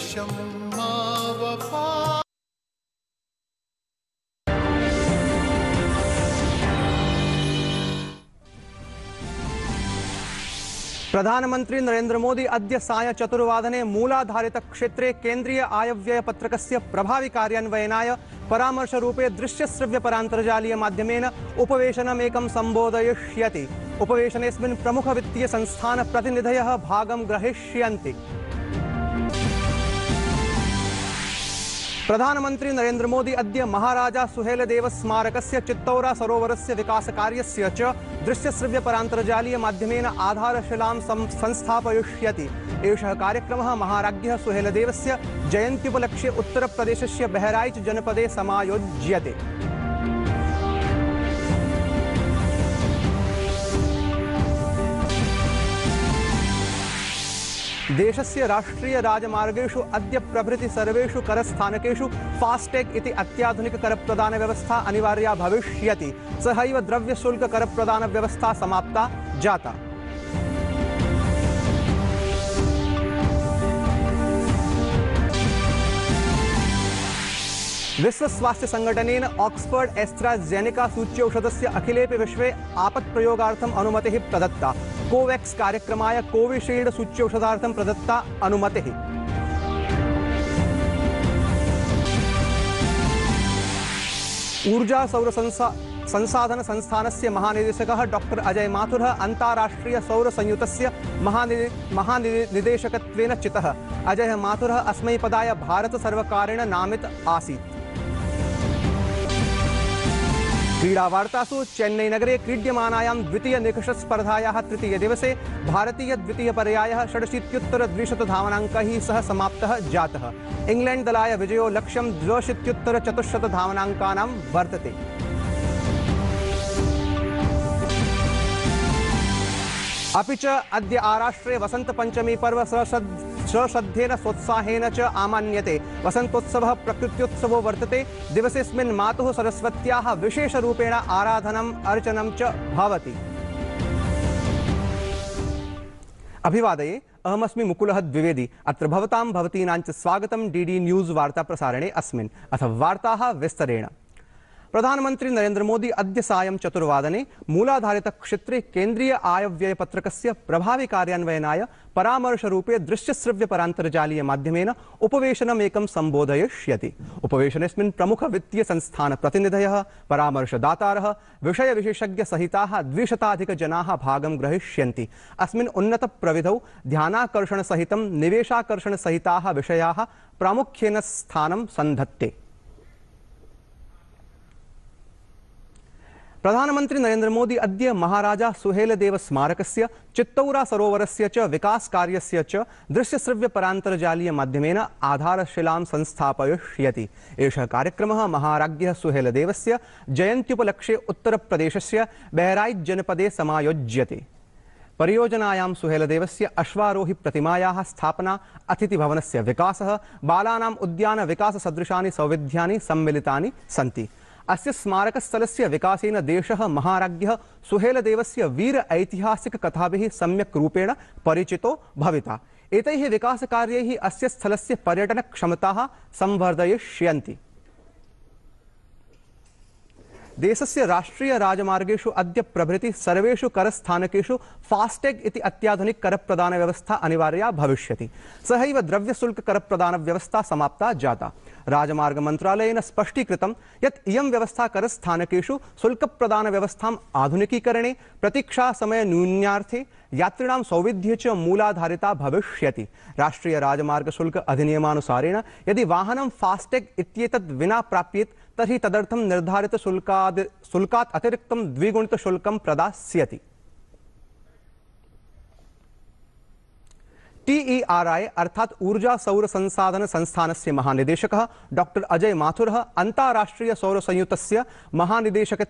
प्रधानमंत्री नरेन्द्र मोदी नरेन्द्रमोदी अद्य साय चतुर्वादने मूलाधारितक्षेत्रे केन्द्रीय आयव्ययपत्रकस्य प्रभाविकार्यान्वयनाय परामर्शरूपे दृश्यश्रव्यपरान्तर्जालीयमाध्यमेन उपवेशनमेकं वित्तीय संस्थान प्रतिनिधयः भागं ग्रहीष्यन्ति प्रधानमंत्री नरेन्द्र मोदी अद्य महाराजा स्मारक चित्तौरा श्रव्य विकासकार्यस्य मध्यम आधारशिला आधारशिलां कार्यक्रम महाराज सुहेलदेव महाराज्ञः उत्तर प्रदेश से बहराइच जनपद सामोज्य देश से राष्ट्रीय राष्ट्रीयराजमार्गेषु अद्य प्रभृति सर्वेषु करस्थानकेषु फास्टैग् इति अत्याधुनिककरप्रदानव्यवस्था अनिवार्या भविष्यति सहैव व्यवस्था समाप्ता जाता विश्व स्वास्थ्य संगठन ऑक्सफर्ड एस्ट्राजेनेका सूच्यौषधस्य अखिले विश्वे आपत्प्रयोगार्थम् अनुमति प्रदत्ता कोवैक्स कार्यक्रम कोविशील्ड् सूच्यौषधा प्रदत्ता अनुमतिः ऊर्जा सौर संसाधन से महानिदेशक डॉक्टर अजय माथुरः अन्ताराष्ट्रीय सौरसंयुतस्य महानिदे महानिदेशकत्वेन चिता अजय माथुरः अस्मै भारत सर्वकारेण नामित आसी क्रीडावार्तासु चेन्नैनगरे क्रीड्यमानायां द्वितीयनिकषस्पर्धायाः तृतीयदिवसे भारतीयद्वितीयपर्यायः षडशीत्युत्तरद्विशतधावनाङ्कैः सह समाप्तः जातः इङ्ग्लेण्ड्दलाय विजयो लक्ष्यं द्व्यशीत्युत्तरचतुश्शतधावनाङ्कानां वर्तते अभी चय आराष्ट्रे आराष्ट्रे पंचमी पर्व सश्रद्धेन सोत्साह च आमान्यते वसन्तोत्सवः प्रकृत्योत्सवो वर्तते दिवसेऽस्मिन् सरस्वत सरस्वत्याः आराधनम अर्चनम अर्चनं च अभिवादये अहमस्मि द्विवेदी अत्र भवतीनां च स्वागतं डी डी न्यूज़ प्रसारणे अस्मिन् अथ वार्ताः विस्तरेण प्रधानमंत्री नरेन्द्र मोदी अद्य साय चतुर्वादने मूलाधारितक्षेत्रे केन्द्रीय पत्रक प्रभावी कार्यान्वयनाय परामर्शरूपे दृश्यश्रव्यपरान्तर्जालीयमाध्यमेन उपवेशनमेकं सम्बोधयिष्यति उपवेशनेऽस्मिन् प्रमुखवित्तीयसंस्थानप्रतिनिधयः परामर्शदातारः विषयविशेषज्ञसहिताः द्विशताधिकजनाः भागं ग्रहीष्यन्ति ध्यानाकर्षण सहित निवेशाकर्षण सहिता विषया प्रामुख्यन स्थान संधत्ते प्रधानमंत्री नरेन्द्र मोदी अद्य महाराजा सुहेलदेवस्मारकस्य चित्तौरासरोवरस्य च विकासकार्यस्य च दृश्यश्रव्यपरान्तर्जालीयमाध्यमेन आधारशिलां कार्यक्रम महाराज सुहेलदेव जयंतुपलक्ष्ये उत्तर प्रदेश से बहराइच जनपद समायोज्यते परियोजनायां सुहेलदेव अश्वारोही प्रतिमायाः स्थापना अतिथिभवनस्य उद्यान विकास सदृशा सौविध्या सम्मिलता सी अस्य से विकासेन देश महाराज्ञः सुहेलदेव वीर ऐतिहासिककथाभिः सम्यक् रूपेण परिचितो भविता एक एतैः कार्य अस्थल पर्यटन क्षमता संवर्धयिष्यन्ति देश से राष्ट्रीय राष्ट्रियराजमार्गेषु अद्य प्रभृति सर्वेषु करस्थानकेषु फास्टैग् इति अत्याधुनिककरप्रदानव्यवस्था अनिवार्या भविष्यति सहैव व्यवस्था समाप्ता जाता राजमार्गमन्त्रालयेन स्पष्टीकृत यत् इयं व्यवस्था प्रदान व्यवस्था आधुनिकीकरणे प्रतीक्षासमयन्यून्यार्थे यात्रिणां सौविध्य च मूलाधारिता भविष्यति राष्ट्रीय राजमार्ग शुल्क अधिनियमानुसारेण यदि वाहनं फास्टैग इत्येतद् विना प्राप्येत तर्हि तदर्थं निर्धारित शुल्कात् अतिरिक्तं द्विगुणितशुल्कं प्रदास्यति टीईआरआई अर्थात ऊर्जा सौर संसाधन से महानिदेशक डॉक्टर अजय माथुर अन्ताराष्ट्रीय सौर संयुक्त महानिदेशक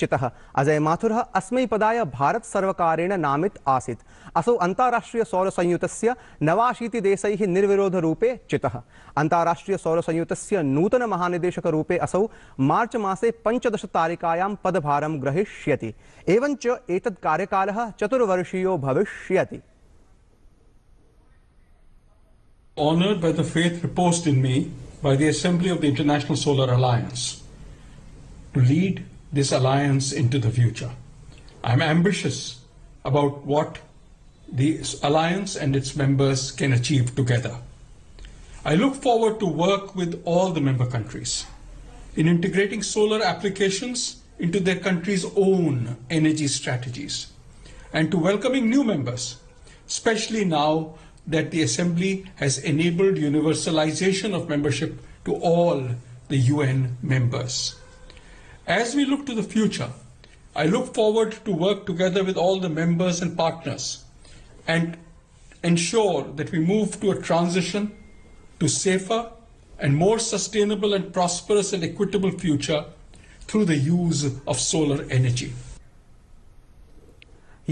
चितः अजय माथुर अस्म पदाय भारत सर्वकारेण नामित आसी असौ अन्ताराष्ट्रीय सौर संयुक्त नवाशीति देश निर्विरोध रूपे चितः अन्ताराष्ट्रीय सौर संयुक्त नूतन महानिदेशक रूपे असौ मार्च मसे पंचदश तारिकायां पदभारं ग्रहीष्यति एवं एक कार्यकाल चतुर्वर्षीय भविष्य honored by the faith reposed in me by the Assembly of the International Solar Alliance to lead this alliance into the future. I'm ambitious about what the alliance and its members can achieve together. I look forward to work with all the member countries in integrating solar applications into their country's own energy strategies and to welcoming new members, especially now that the Assembly has enabled universalization of membership to all the UN members. As we look to the future, I look forward to work together with all the members and partners and ensure that we move to a transition to safer and more sustainable and prosperous and equitable future through the use of solar energy.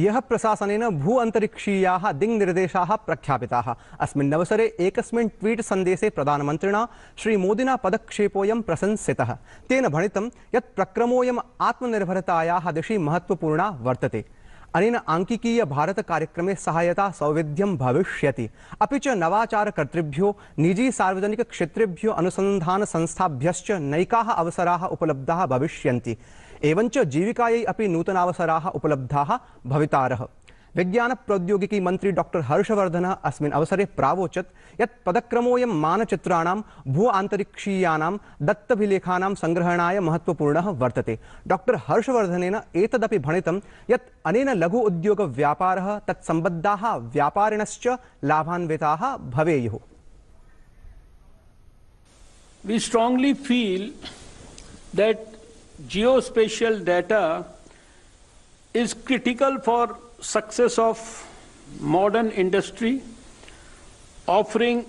यः प्रशासन भू अन्तरिक्षीयाः दिंग प्रख्यापिताः अस्मिन् अस्वसरे tweet tweet सन्देशे प्रधानमन्त्रिणा श्रीमोदिना पदक्षेपोय प्रशंसितः तेन भणित यक्रमोय आत्मनिर्भरता दिशि महत्त्वपूर्णा अनेन कार्यक्रमे सहायता सौविध्यम भविष्यति अपि च नवाचारकर्तृभ्यो निजी अनुसंधान अनुसन्धानसंस्थाभ्यश्च नैकाः अवसराः उपलब्धाः भविष्यन्ति एवञ्च जीविकायै अपि नूतनावसराः उपलब्धाः भवितारः विज्ञान प्रौद्योगिकी मंत्री डॉक्टर हर्षवर्धन अस्मिन् अवसरे प्रावोचत् यत् पदक्रमोऽयं मानचित्राणां भू आन्तरिक्षीयानां दत्तभिलेखानां सङ्ग्रहणाय महत्त्वपूर्णः वर्तते डॉक्टर हर्षवर्धनेन एतदपि भणितं यत् अनेन लघु उद्योगव्यापारः तत्सम्बद्धाः व्यापारिणश्च लाभान्विताः भवेयुः We strongly feel that geospatial data is critical for success of modern industry offering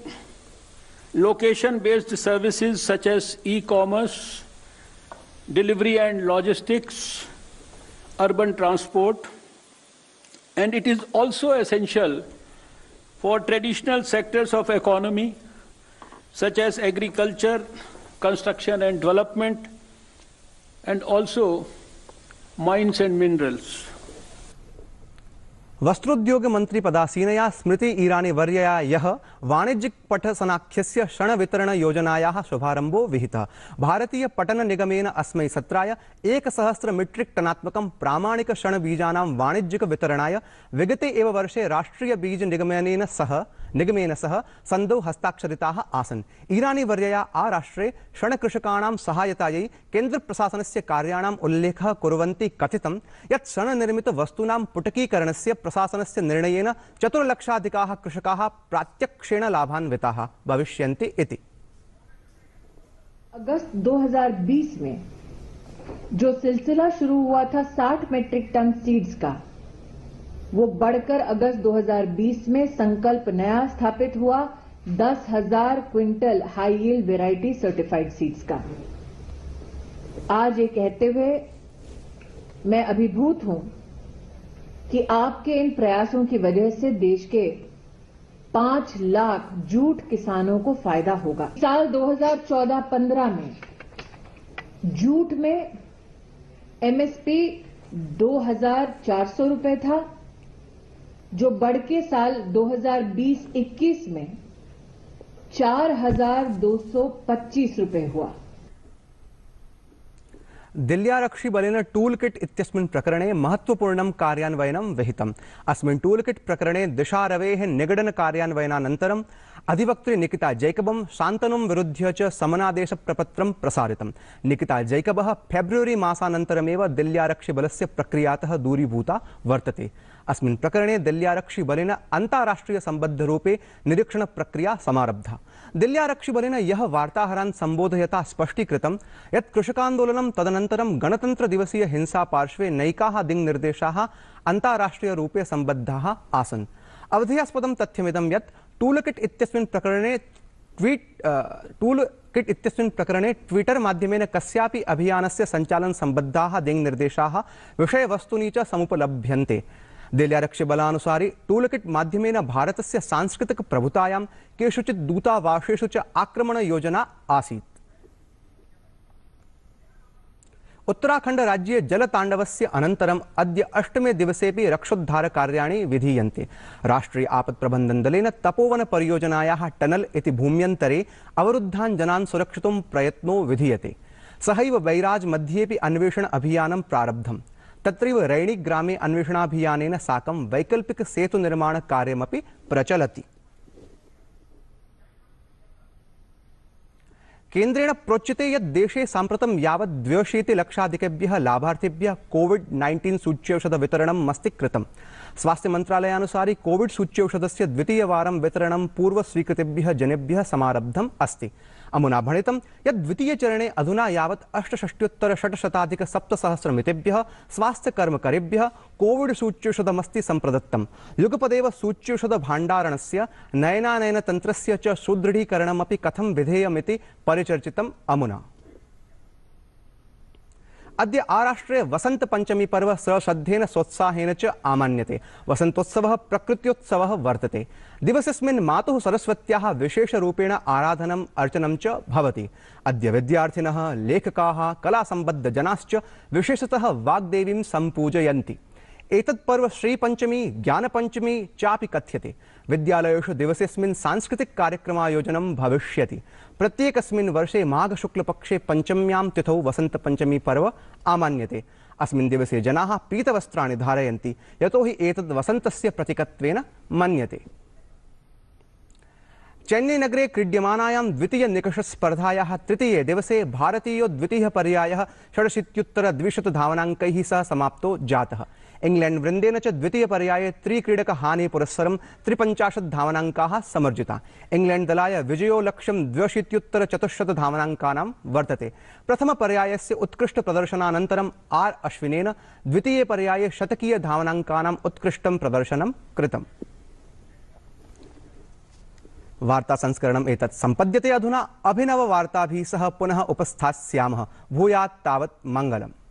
location-based services such as e-commerce, delivery and logistics, urban transport, and it is also essential for traditional sectors of economy such as agriculture, construction and development, and also mines and minerals. वस्त्रोद्योग मंत्री पदासीनया स्मृति ईरानी वर्यया यह वाणिज्यिक पठसनाख्यस्य क्षण वितरण योजनाया शुभारंभो विहित भारतीय पटन निगमेन अस्मै सत्राय एकसहस्र metric टनात्मक प्रामाणिक क्षण बीजानां वाणिज्यिक वितरणाय विगते एव वर्षे राष्ट्रीय बीज निगमेन सह निगमेन सह सहायताय केन्द्र प्रशासन से आराष्ट्रे उल्लेख सहायतायै कथित ये उल्लेखः निर्मित वस्तूना पुटकीकरण से प्रशासन से निर्णय चतुर्लक्षाधिका कृषका प्रात्यक्षेण लाभान्विताः भविष्यन्ति इति अगस्त 2020 में जो सिलसिला शुरू हुआ था 60 मेट्रिक टन सीड्स का वो बढ़कर अगस्त 2020 में संकल्प नया स्थापित हुआ दस हजार quintal high yield variety certified seeds का आज ये कहते हुए मैं अभिभूत हूं कि आपके इन प्रयासों की वजह से देश के पांच लाख जूट किसानों को फायदा होगा साल 2014-15 में जूट में एमएसपी 2400 रुपए था जो बढ़ के साल 2020-21 में 4,225 रुपए हुआ दिल्यारक्षिबलेन टूल किट् इत्यस्मिन् प्रकरणे महत्वपूर्णं कार्यान्वयनं विहितम् अस्मिन् टूल् किट् प्रकरणे दिशारवेः निगडनकार्यान्वयनानन्तरम् अधिवक्त्री निकिता जैकबं शान्तनुं विरुध्य च समनादेशप्रपत्रं प्रसारितं निकिता जैकबः फेब्रवरी मासानन्तरमेव दिल्यारक्षिबलस्य प्रक्रियातः दूरीभूता वर्तते अस्मिन् प्रकरणे दिल्यारक्षिबलेन अन्ताराष्ट्रियसम्बद्धरूपे निरीक्षणप्रक्रिया समारब्धा दिल्ल्यारक्षिबलेन यः वार्ताहरान् सम्बोधयता स्पष्टीकृतं यत् कृषकान्दोलनं तदनन्तरं गणतन्त्रदिवसीयहिंसापार्श्वे आसन दिङ्निर्देशाः अन्ताराष्ट्रियरूपे ये टूल किट तथ्यमिदं यत् टूलकिट् टूल किट ट्वीट् प्रकरण किट् मध्यम क्या अभियान से संचालन संबद्धा दिंग निर्देशा विषय वस्तूनी चमुपलभ्य देल्यारक्ष्यबलानुसारि टूलकिट् माध्यमेन भारतस्य सांस्कृतिकप्रभुतायां केषुचित् दूतावासेषु च आक्रमणयोजना आसीत् उत्तराखण्डराज्ये जलताण्डवस्य अनन्तरम् अद्य अष्टमे दिवसेऽपि रक्षोद्धारकार्याणि विधीयन्ते राष्ट्रीय आपत्प्रबन्धनदलेन तपोवनपरियोजनायाः टनल् इति भूम्यन्तरे अवरुद्धान् जनान् सुरक्षितुं प्रयत्नो विधीयते सहैव बैराज मध्ये अन्वेषण अभियानं प्रारब्धम् तत्रैव रैणीग्रामे अन्वेषणाभियानेन साकं वैकल्पिकसेतुनिर्माणकार्यमपि प्रचलति केन्द्रेण प्रोच्यते यत् देशे साम्प्रतं यावत् द्व्यशीतिलक्षाधिकेभ्यः लाभार्थिभ्यः कोविड् नैन्टीन् सूच्यौषधवितरणं मस्तीकृतं स्वास्थ्यमन्त्रालयानुसारि कोविड् सूच्यौषधस्य द्वितीयवारं वितरणं पूर्वस्वीकृतेभ्यः जनेभ्यः समारब्धम् अस्ति अमुना भणित यद् द्वितीयचरणे अधुना यवत यावत् अष्टषष्ट्युत्तरषट्शताधिकसप्तसहस्रमितेभ्यः सूच्यौषधमस्त कोविड् युगपद सूच्यौषध भाण्डारण से नयनानयन तंत्र सुदृढ़ीकरण कथम विधेयम परिचर्चित अमुना अद्य आराष्ट्रे वसंत पंचमी पर्व सश्रद्धेन सोत्साहेन च आमान्यते वसन्तोत्सवः प्रकृत्योत्सवः वर्तते दिवसस्मिन् मातुः सरस्वत्याः विशेषरूपेण आराधनम् अर्चनं च भवति अद्य विद्यार्थिनः लेखकाः कलासम्बद्धजनाश्च विशेषतः वाग्देवीं सम्पूजयन्ति एतत् पर्व श्रीपञ्चमी ज्ञानपञ्चमी चापि कथ्यते विद्यालयेषु दिवसेऽस्मिन् आयोजन भविष्यति प्रत्येकस्मिन् वर्षे माघशुक्लपक्षे पञ्चम्यां तिथौ वसन्तपञ्चमी पर्व आमान्यते अस्मिन् दिवसे जनाः पीतवस्त्राणि धारयन्ति यतोहि एतद् वसन्तस्य प्रतीकत्वेन मन्यते चेन्नैनगरे क्रीड्यमानायां द्वितीयनिकषस्पर्धायाः तृतीये दिवसे भारतीयो द्वितीयपर्यायः षडशीत्युत्तरद्विशतधावनाङ्कैः सह समाप्तो जातः इंग्लैंड वृन्देन च पुरस्सर त्रिपंचाशत त्रिपञ्चाशद्धावनाङ्काः समर्जिता इंग्लैंड दलाय विजयो लक्ष्य इंग्लैण्ड्दलाय विजयोलक्ष्यं द्व्यशीत्युत्तरचतुश्शतधावनाङ्कानां वर्तते आर अश्विन द्वितीय पर्याय शतकीय शतकीयधावनाङ्कानाम् उत्कृष्ट प्रदर्शन कृतम् वार्ता संस्करण एतत् संपद्यते अधुना अभिनव अभिनववार्ताभिः सह पुनः उपस्थास्यामः भूयात् तावत् मङ्गलम्